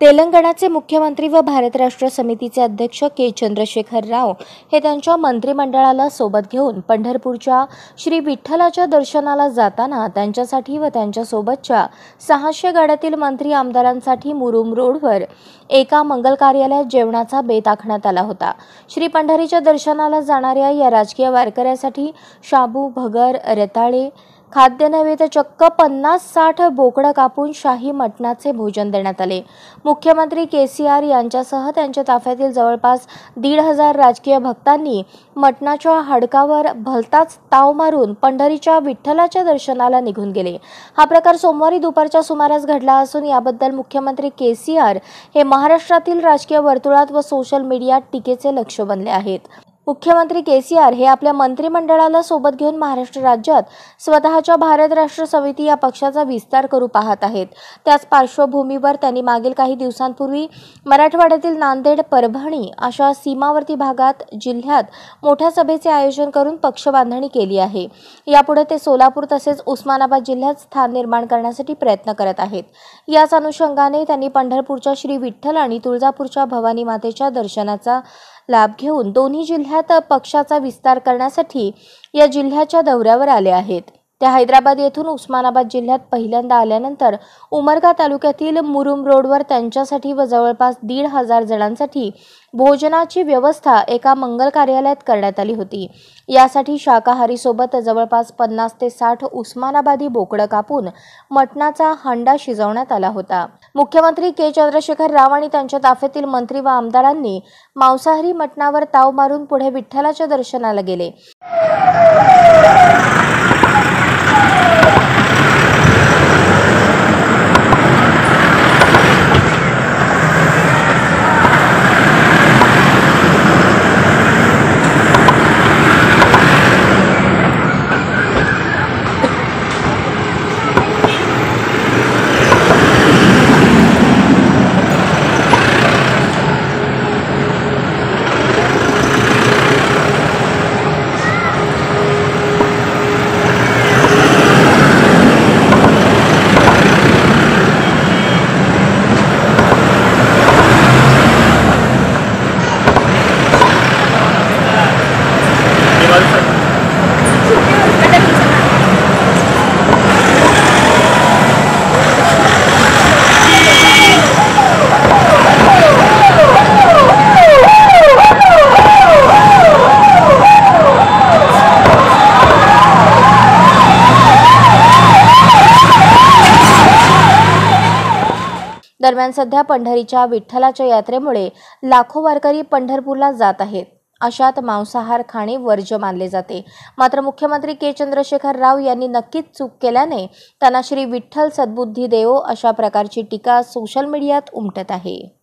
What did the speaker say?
तेलंगणाचे मुख्यमंत्री व भारत राष्ट्र समितीचे अध्यक्ष के चंद्रशेखर राव हे त्यांच्या मंत्रिमंडळाला सोबत घेऊन पंढरपूरच्या श्री विठ्ठलाच्या दर्शनाला जाताना त्यांच्यासाठी व त्यांच्यासोबतच्या सहाशे गाड्यातील मंत्री आमदारांसाठी मुरुम रोडवर एका मंगल कार्यालयात जेवणाचा बेत आखण्यात आला होता श्री पंढरीच्या दर्शनाला जाणाऱ्या या राजकीय वारकऱ्यासाठी शाबू भगर रताळे खाद्य नव्हे तर चक्क पन्नास साठ बोकडं कापून शाही मटणाचे भोजन देण्यात आले मुख्यमंत्री के सी आर यांच्यासह त्यांच्या ताफ्यातील जवळपास दीड हजार राजकीय भक्तांनी मटणाच्या हाडकावर भलताच ताव मारून पंढरीच्या विठ्ठलाच्या दर्शनाला निघून गेले हा प्रकार सोमवारी दुपारच्या सुमारास घडला असून याबद्दल मुख्यमंत्री के सी आर हे महाराष्ट्रातील राजकीय वर्तुळात व सोशल मीडियात टीकेचे लक्ष बनले आहेत मुख्यमंत्री के सी आर हे आपल्या मंत्रिमंडळाला सोबत घेऊन महाराष्ट्र राज्यात स्वतःच्या भारत राष्ट्र समिती या पक्षाचा विस्तार करू पाहत आहेत त्याच पार्श्वभूमीवर त्यांनी मागील काही दिवसांपूर्वी मराठवाड्यातील नांदेड परभणी अशा सीमावर्ती भागात जिल्ह्यात मोठ्या सभेचे आयोजन करून पक्षबांधणी केली आहे यापुढे ते सोलापूर तसेच उस्मानाबाद जिल्ह्यात स्थान निर्माण करण्यासाठी प्रयत्न करत आहेत याच अनुषंगाने त्यांनी पंढरपूरच्या श्री विठ्ठल आणि तुळजापूरच्या भवानी मातेच्या दर्शनाचा लाभ घेऊन दोन्ही जिल्ह्यात पक्षाचा विस्तार करण्यासाठी या जिल्ह्याच्या दौऱ्यावर आले आहेत त्या हैदराबाद येथून उस्मानाबाद जिल्ह्यात पहिल्यांदा आल्यानंतर उमरगा तालुक्यातील मुरुम रोडवर त्यांच्यासाठी व जवळपास दीड हजार जणांसाठी भोजनाची व्यवस्था एका मंगल कार्यालयात करण्यात आली होती यासाठी शाकाहारीसोबत जवळपास पन्नास ते साठ उस्मानाबादी बोकडं कापून मटणाचा हांडा शिजवण्यात आला होता मुख्यमंत्री के चंद्रशेखर राव आणि त्यांच्या ताफ्यातील मंत्री व आमदारांनी मांसाहारी मटणावर ताव मारून पुढे विठ्ठलाच्या दर्शनाला गेले दरम्यान सध्या पंढरीच्या विठ्ठलाच्या यात्रेमुळे लाखो वारकरी पंढरपूरला जात आहेत अशात मांसाहार खाणे वर्ज्य मानले जाते मात्र मुख्यमंत्री के चंद्रशेखर राव यांनी नक्कीच चूक केल्याने त्यांना श्री विठ्ठल सद्बुद्धी देव अशा प्रकारची टीका सोशल मीडियात उमटत आहे